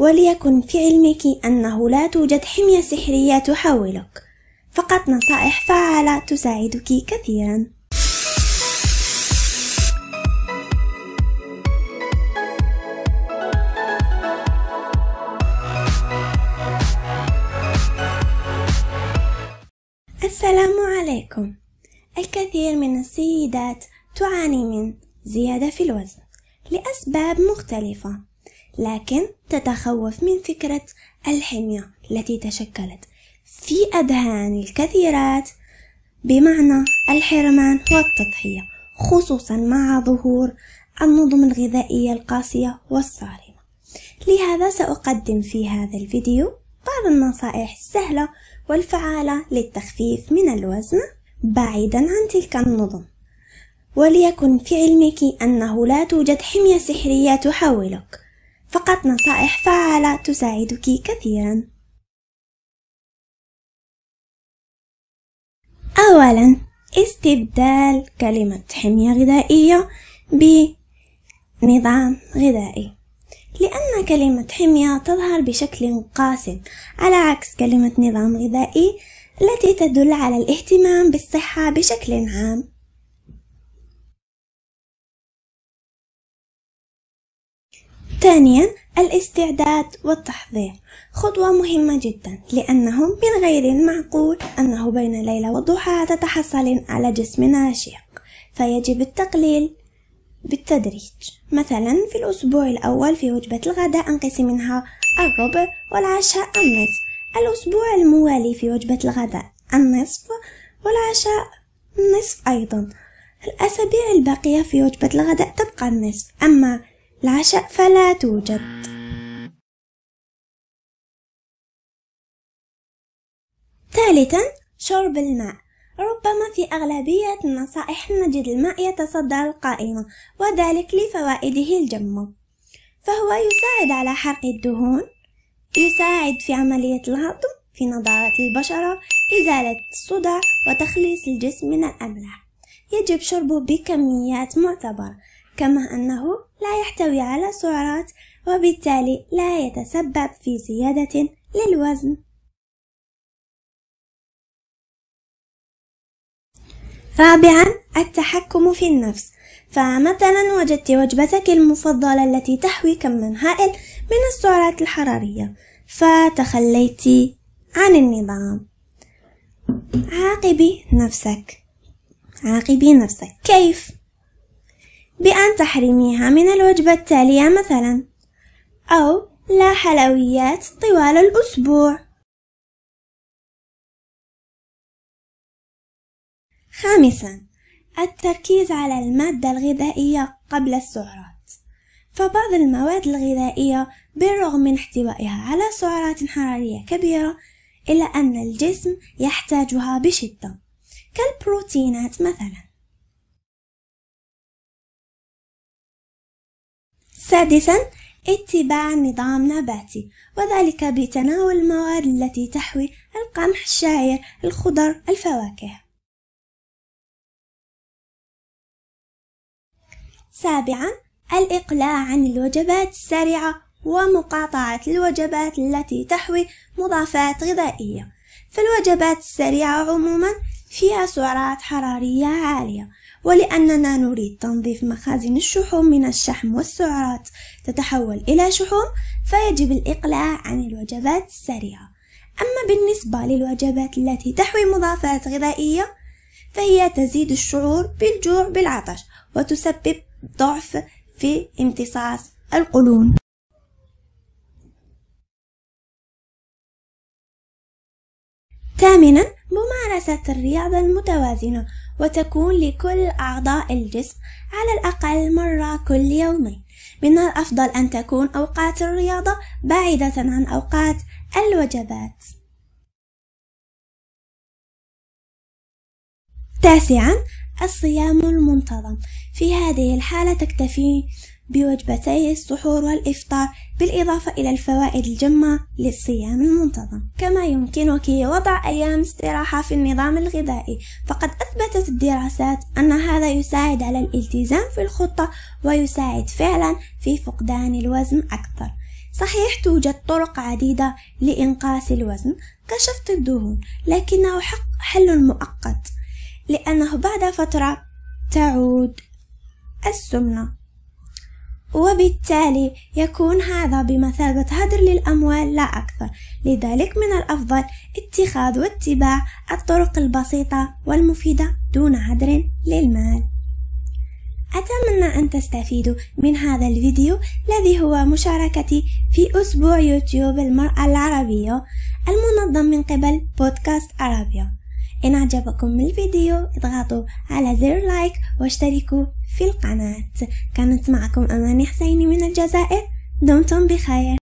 وليكن في علمك أنه لا توجد حمية سحرية تحولك فقط نصائح فعالة تساعدك كثيرا السلام عليكم الكثير من السيدات تعاني من زيادة في الوزن لأسباب مختلفة لكن تتخوف من فكرة الحمية التي تشكلت في أذهان الكثيرات بمعنى الحرمان والتضحية خصوصا مع ظهور النظم الغذائية القاسية والصارمة لهذا سأقدم في هذا الفيديو بعض النصائح السهلة والفعالة للتخفيف من الوزن بعيدا عن تلك النظم وليكن في علمك أنه لا توجد حمية سحرية تحولك فقط نصائح فعالة تساعدك كثيرا أولا استبدال كلمة حمية غذائية بنظام غذائي لأن كلمة حمية تظهر بشكل قاس على عكس كلمة نظام غذائي التي تدل على الاهتمام بالصحة بشكل عام ثانيا الاستعداد والتحضير خطوة مهمة جدا لأنه من غير المعقول أنه بين ليلة وضحاها تتحصلين على جسم ناشئ فيجب التقليل بالتدريج مثلا في الأسبوع الأول في وجبة الغداء أنقص منها الربع والعشاء النصف الأسبوع الموالي في وجبة الغداء النصف والعشاء النصف أيضا الأسابيع الباقية في وجبة الغداء تبقى النصف أما العشاء فلا توجد. ثالثا شرب الماء ربما في أغلبية النصائح نجد الماء يتصدر القائمة وذلك لفوائده الجمة فهو يساعد على حرق الدهون يساعد في عملية الهضم في نضارة البشرة إزالة الصداع وتخليص الجسم من الأملاح يجب شربه بكميات معتبرة كما أنه لا يحتوي على سعرات وبالتالي لا يتسبب في زيادة للوزن رابعا التحكم في النفس فمثلا وجدت وجبتك المفضلة التي تحوي كما هائل من السعرات الحرارية فتخليت عن النظام عاقبي نفسك عاقبي نفسك كيف بأن تحرميها من الوجبة التالية مثلا أو لا حلويات طوال الأسبوع خامسا التركيز على المادة الغذائية قبل السعرات فبعض المواد الغذائية بالرغم من احتوائها على سعرات حرارية كبيرة إلا أن الجسم يحتاجها بشدة كالبروتينات مثلا سادسا اتباع نظام نباتي وذلك بتناول المواد التي تحوي القمح الشعير الخضر الفواكه سابعا الإقلاع عن الوجبات السريعة ومقاطعة الوجبات التي تحوي مضافات غذائية فالوجبات السريعة عموما فيها سعرات حرارية عالية ولأننا نريد تنظيف مخازن الشحوم من الشحم والسعرات تتحول إلى شحوم فيجب الإقلاع عن الوجبات السريعة أما بالنسبة للوجبات التي تحوي مضافات غذائية فهي تزيد الشعور بالجوع بالعطش وتسبب ضعف في امتصاص القولون ثامنا ممارسة الرياضة المتوازنة وتكون لكل أعضاء الجسم على الأقل مرة كل يومين من الأفضل أن تكون أوقات الرياضة بعيدة عن أوقات الوجبات تاسعا الصيام المنتظم في هذه الحالة تكتفي بوجبتي السحور والإفطار بالإضافة إلى الفوائد الجمة للصيام المنتظم كما يمكنك وضع أيام استراحة في النظام الغذائي فقد أثبتت الدراسات أن هذا يساعد على الالتزام في الخطة ويساعد فعلا في فقدان الوزن أكثر صحيح توجد طرق عديدة لإنقاص الوزن كشفط الدهون لكنه حق حل مؤقت لأنه بعد فترة تعود السمنة وبالتالي يكون هذا بمثابة هدر للأموال لا أكثر لذلك من الأفضل اتخاذ واتباع الطرق البسيطة والمفيدة دون هدر للمال أتمنى أن تستفيدوا من هذا الفيديو الذي هو مشاركتي في أسبوع يوتيوب المرأة العربية المنظم من قبل بودكاست عربيا إن أعجبكم الفيديو اضغطوا على زر لايك واشتركوا في القناة كانت معكم أماني حسيني من الجزائر دمتم بخير